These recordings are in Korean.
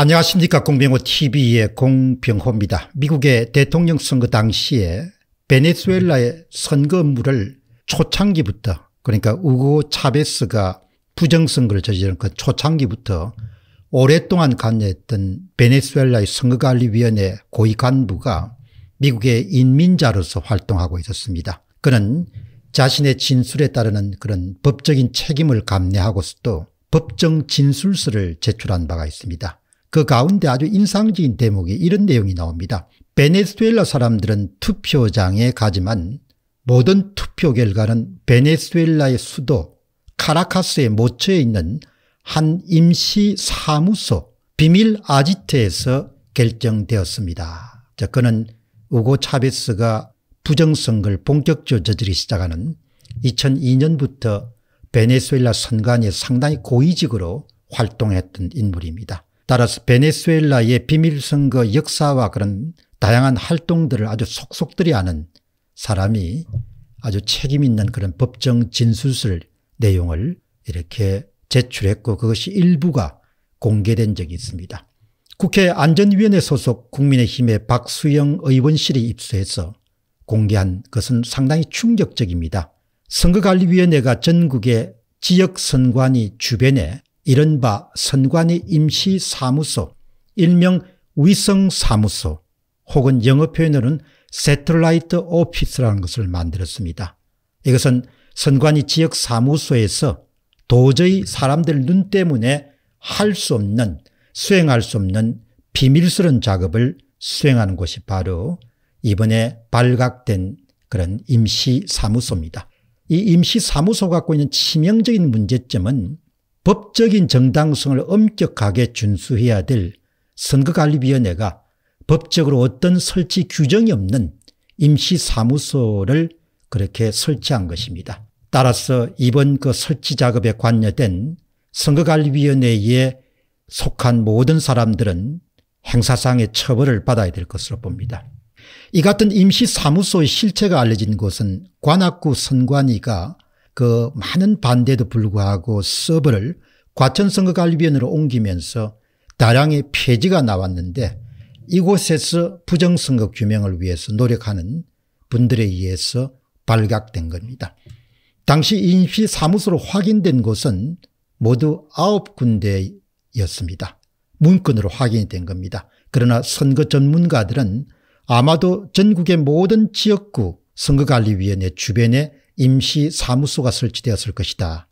안녕하십니까 공병호TV의 공병호입니다. 미국의 대통령 선거 당시에 베네수엘라의 선거 물을 초창기부터 그러니까 우고 차베스가 부정선거를 저지른 그 초창기부터 오랫동안 관여했던 베네수엘라의 선거관리위원회 고위 간부가 미국의 인민자로서 활동하고 있었습니다. 그는 자신의 진술에 따르는 그런 법적인 책임을 감내하고서도 법정 진술서를 제출한 바가 있습니다. 그 가운데 아주 인상적인 대목에 이런 내용이 나옵니다. 베네수엘라 사람들은 투표장에 가지만 모든 투표 결과는 베네수엘라의 수도 카라카스에 모처에 있는 한 임시 사무소 비밀 아지트에서 결정되었습니다. 자, 그는 우고 차베스가 부정선거를 본격적으로 저지르기 시작하는 2002년부터 베네수엘라 선관위에 상당히 고위직으로 활동했던 인물입니다. 따라서 베네수엘라의 비밀선거 역사와 그런 다양한 활동들을 아주 속속들이 아는 사람이 아주 책임 있는 그런 법정 진술을 내용을 이렇게 제출했고 그것이 일부가 공개된 적이 있습니다. 국회 안전위원회 소속 국민의힘의 박수영 의원실이 입수해서 공개한 것은 상당히 충격적입니다. 선거관리위원회가 전국의 지역선관위 주변에 이른바 선관위 임시사무소, 일명 위성사무소 혹은 영어 표현으로는 세틀라이트 오피스라는 것을 만들었습니다. 이것은 선관위 지역 사무소에서 도저히 사람들 눈 때문에 할 수 없는 수행할 수 없는 비밀스러운 작업을 수행하는 곳이 바로 이번에 발각된 그런 임시사무소입니다. 이 임시사무소가 갖고 있는 치명적인 문제점은 법적인 정당성을 엄격하게 준수해야 될 선거관리위원회가 법적으로 어떤 설치 규정이 없는 임시사무소를 그렇게 설치한 것입니다. 따라서 이번 그 설치 작업에 관여된 선거관리위원회에 속한 모든 사람들은 행사상의 처벌을 받아야 될 것으로 봅니다. 이 같은 임시사무소의 실체가 알려진 곳은 관악구 선관위가 그 많은 반대도 불구하고 서버를 과천선거관리위원회로 옮기면서 다량의 폐지가 나왔는데 이곳에서 부정선거 규명을 위해서 노력하는 분들에 의해서 발각된 겁니다. 당시 인시사무소로 확인된 곳은 모두 아 군데였습니다. 문건으로 확인이 된 겁니다. 그러나 선거 전문가들은 아마도 전국의 모든 지역구 선거관리위원회 주변에 임시 사무소가 설치되었을 것이다.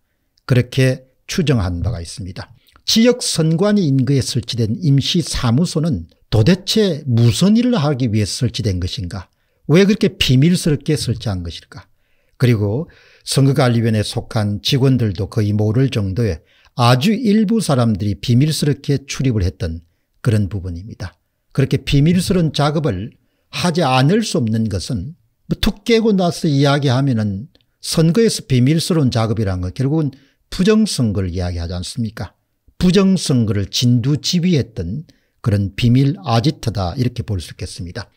그렇게 추정한 바가 있습니다. 지역 선관위 인근에 설치된 임시 사무소는 도대체 무슨 일을 하기 위해 설치된 것인가? 왜 그렇게 비밀스럽게 설치한 것일까? 그리고 선거관리위원회에 속한 직원들도 거의 모를 정도의 아주 일부 사람들이 비밀스럽게 출입을 했던 그런 부분입니다. 그렇게 비밀스러운 작업을 하지 않을 수 없는 것은 뭐툭 깨고 나서 이야기하면 은 선거에서 비밀스러운 작업이라는 건 결국은 부정선거를 이야기하지 않습니까? 부정선거를 진두지휘했던 그런 비밀 아지트다 이렇게 볼 수 있겠습니다.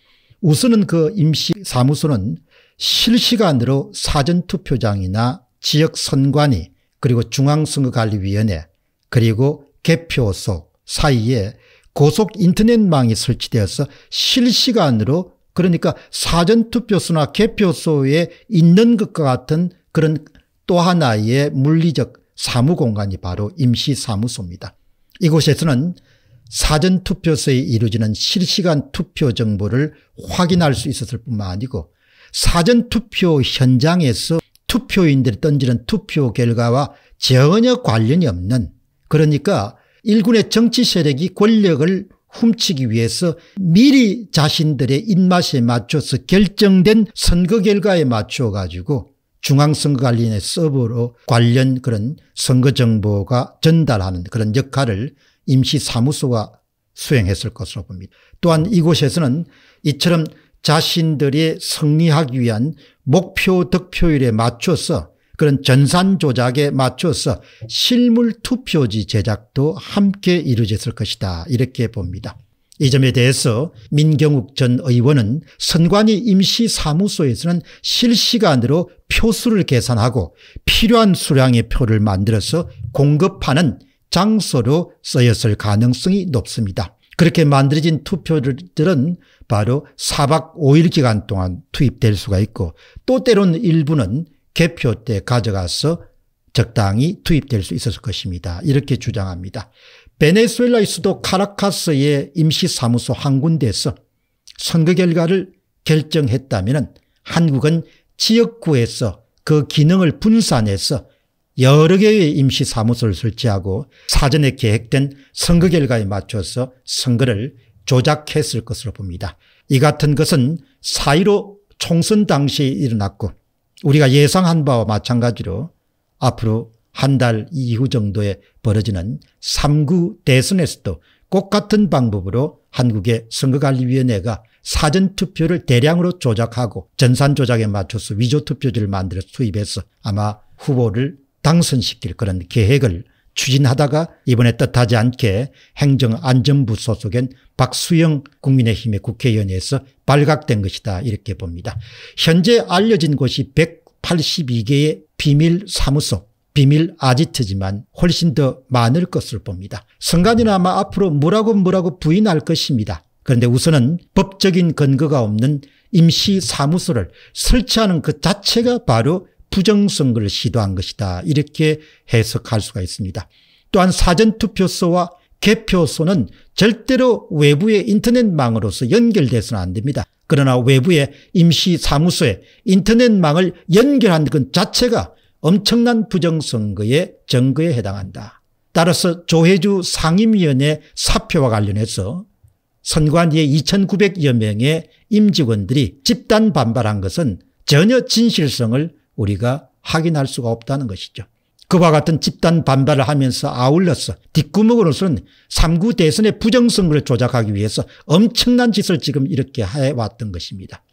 우선은 그 임시사무소는 실시간으로 사전투표장이나 지역선관위 그리고 중앙선거관리위원회 그리고 개표소 사이에 고속 인터넷망이 설치되어서 실시간으로 그러니까 사전투표수나 개표소에 있는 것과 같은 그런 또 하나의 물리적 사무공간이 바로 임시사무소입니다. 이곳에서는 사전투표소에 이루어지는 실시간 투표 정보를 확인할 수 있었을 뿐만 아니고 사전투표 현장에서 투표인들이 던지는 투표 결과와 전혀 관련이 없는 그러니까 일군의 정치 세력이 권력을 훔치기 위해서 미리 자신들의 입맛에 맞춰서 결정된 선거 결과에 맞춰 가지고 중앙선거관리인의 서버로 관련 그런 선거 정보가 전달하는 그런 역할을 임시사무소가 수행했을 것으로 봅니다. 또한 이곳에서는 이처럼 자신들이 승리하기 위한 목표 득표율에 맞춰서 그런 전산 조작에 맞춰서 실물 투표지 제작도 함께 이루어졌을 것이다 이렇게 봅니다. 이 점에 대해서 민경욱 전 의원은 선관위 임시사무소에서는 실시간으로 표수를 계산하고 필요한 수량의 표를 만들어서 공급하는 장소로 쓰였을 가능성이 높습니다. 그렇게 만들어진 투표들은 바로 4박 5일 기간 동안 투입될 수가 있고 또 때론 일부는 개표 때 가져가서 적당히 투입될 수 있었을 것입니다. 이렇게 주장합니다. 베네수엘라의 수도 카라카스의 임시사무소 한 군데에서 선거 결과를 결정했다면 한국은 지역구에서 그 기능을 분산해서 여러 개의 임시사무소를 설치하고 사전에 계획된 선거 결과에 맞춰서 선거를 조작했을 것으로 봅니다. 이 같은 것은 사1로 총선 당시에 일어났고 우리가 예상한 바와 마찬가지로 앞으로 한 달 이후 정도에 벌어지는 3구 대선에서도 꼭같은 방법으로 한국의 선거관리위원회가 사전투표를 대량으로 조작하고 전산조작에 맞춰서 위조투표지를 만들어 수입해서 아마 후보를 당선시킬 그런 계획을 추진하다가 이번에 뜻하지 않게 행정안전부 소속인 박수영 국민의힘의 국회의원에서 발각된 것이다 이렇게 봅니다. 현재 알려진 곳이 182개의 비밀 사무소 비밀 아지트지만 훨씬 더 많을 것을 봅니다. 선관위는 아마 앞으로 뭐라고 뭐라고 부인할 것입니다. 그런데 우선은 법적인 근거가 없는 임시사무소를 설치하는 그 자체가 바로 부정선거를 시도한 것이다. 이렇게 해석할 수가 있습니다. 또한 사전투표소와 개표소는 절대로 외부의 인터넷망으로서 연결돼서는 안 됩니다. 그러나 외부의 임시사무소에 인터넷망을 연결한 것 자체가 엄청난 부정선거의 증거에 해당한다. 따라서 조혜주 상임위원회 사표와 관련해서 선관위의 2,900여 명의 임직원들이 집단 반발한 것은 전혀 진실성을 우리가 확인할 수가 없다는 것이죠. 그와 같은 집단 반발을 하면서 아울러서 뒷구멍으로서는 3구 대선의 부정선거를 조작하기 위해서 엄청난 짓을 지금 이렇게 해왔던 것입니다.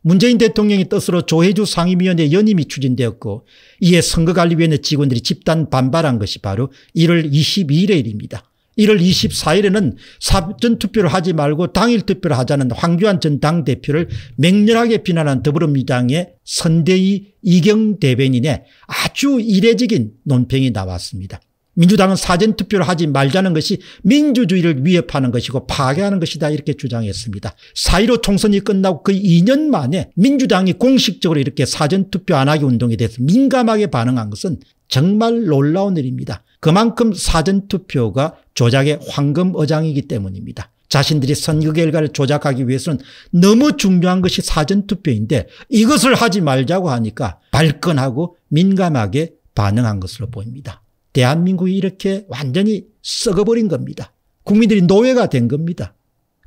문재인 대통령의 뜻으로 조혜주 상임위원회 연임이 추진되었고 이에 선거관리위원회 직원들이 집단 반발한 것이 바로 1월 22일의 일입니다. 1월 24일에는 사전투표를 하지 말고 당일투표를 하자는 황교안 전 당대표를 맹렬하게 비난한 더불어민주당의 선대위 이경 대변인의 아주 이례적인 논평이 나왔습니다. 민주당은 사전투표를 하지 말자는 것이 민주주의를 위협하는 것이고 파괴하는 것이다 이렇게 주장했습니다. 4.15 총선이 끝나고 그 2년 만에 민주당이 공식적으로 이렇게 사전투표 안 하기 운동에 대해서 민감하게 반응한 것은 정말 놀라운 일입니다. 그만큼 사전투표가 조작의 황금 어장이기 때문입니다. 자신들이 선거 결과를 조작하기 위해서는 너무 중요한 것이 사전투표인데 이것을 하지 말자고 하니까 발끈하고 민감하게 반응한 것으로 보입니다. 대한민국이 이렇게 완전히 썩어버린 겁니다. 국민들이 노예가 된 겁니다.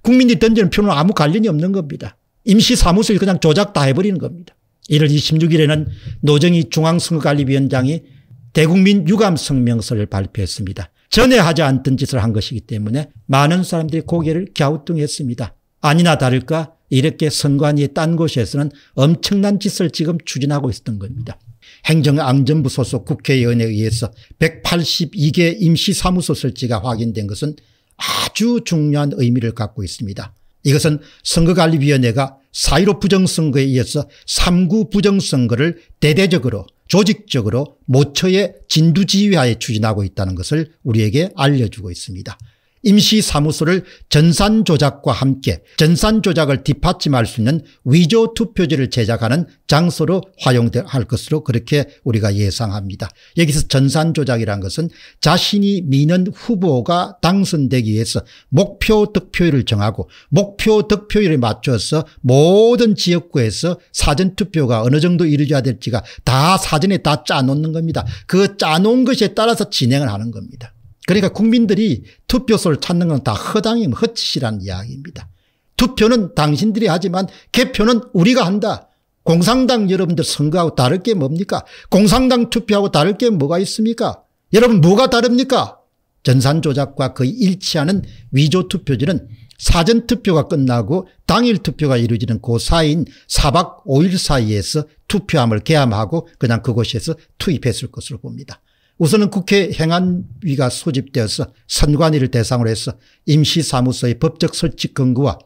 국민들이 던지는 표는 아무 관련이 없는 겁니다. 임시사무소에 그냥 조작 다 해버리는 겁니다. 1월 26일에는 노정희 중앙선거관리위원장이 대국민 유감 성명서를 발표했습니다. 전에 하지 않던 짓을 한 것이기 때문에 많은 사람들이 고개를 갸우뚱했습니다. 아니나 다를까 이렇게 선관위 딴 곳에서는 엄청난 짓을 지금 추진하고 있었던 겁니다. 행정안전부 소속 국회의원에 의해서 182개 임시사무소 설치가 확인된 것은 아주 중요한 의미를 갖고 있습니다. 이것은 선거관리위원회가 사1 5 부정선거에 의해서 3구 부정선거를 대대적으로 조직적으로 모처의 진두지휘하에 추진하고 있다는 것을 우리에게 알려주고 있습니다. 임시사무소를 전산조작과 함께 전산조작을 뒷받침할 수 있는 위조 투표지를 제작하는 장소로 활용할 것으로 그렇게 우리가 예상합니다. 여기서 전산조작이란 것은 자신이 미는 후보가 당선되기 위해서 목표 득표율을 정하고 목표 득표율에 맞춰서 모든 지역구에서 사전투표가 어느 정도 이루어져야 될지가 다 사전에 다 짜놓는 겁니다. 그 짜놓은 것에 따라서 진행을 하는 겁니다. 그러니까 국민들이 투표소를 찾는 건 다 허당임 헛짓이란 이야기입니다. 투표는 당신들이 하지만 개표는 우리가 한다. 공산당 여러분들 선거하고 다를 게 뭡니까? 공산당 투표하고 다를 게 뭐가 있습니까? 여러분 뭐가 다릅니까? 전산 조작과 거의 일치하는 위조 투표지는 사전 투표가 끝나고 당일 투표가 이루어지는 그 사이인 4박 5일 사이에서 투표함을 개함하고 그냥 그곳에서 투입했을 것으로 봅니다. 우선은 국회 행안위가 소집되어서 선관위를 대상으로 해서 임시사무소의 법적 설치 근거와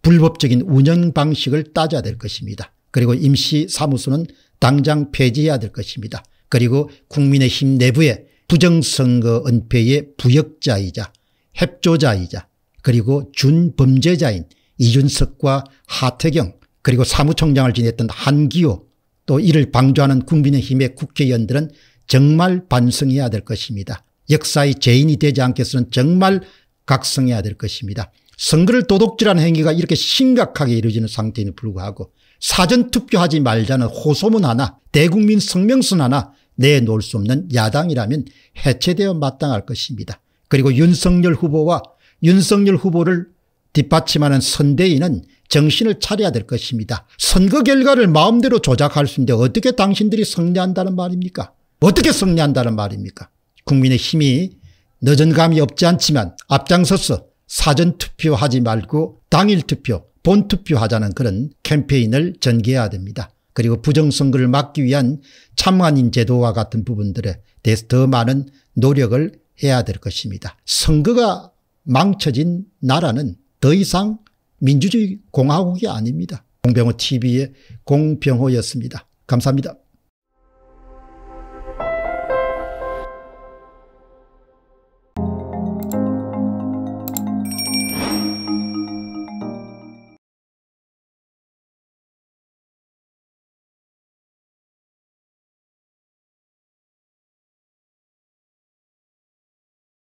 불법적인 운영 방식을 따져야 될 것입니다. 그리고 임시사무소는 당장 폐지해야 될 것입니다. 그리고 국민의힘 내부에 부정선거 은폐의 부역자이자 협조자이자 그리고 준범죄자인 이준석과 하태경 그리고 사무총장을 지냈던 한기호 또 이를 방조하는 국민의힘의 국회의원들은 정말 반성해야 될 것입니다. 역사의 죄인이 되지 않겠으면 정말 각성해야 될 것입니다. 선거를 도둑질한 행위가 이렇게 심각하게 이루어지는 상태에는 불구하고 사전투표하지 말자는 호소문 하나 대국민 성명선 하나 내놓을 수 없는 야당이라면 해체되어 마땅할 것입니다. 그리고 윤석열 후보와 윤석열 후보를 뒷받침하는 선대인은 정신을 차려야 될 것입니다. 선거 결과를 마음대로 조작할 수 있는데 어떻게 당신들이 승리한다는 말입니까 어떻게 승리한다는 말입니까? 국민의 힘이 늦은 감이 없지 않지만 앞장서서 사전투표하지 말고 당일투표, 본투표하자는 그런 캠페인을 전개해야 됩니다. 그리고 부정선거를 막기 위한 참관인 제도와 같은 부분들에 대해서 더 많은 노력을 해야 될 것입니다. 선거가 망쳐진 나라는 더 이상 민주주의 공화국이 아닙니다. 공병호 TV의 공병호였습니다. 감사합니다.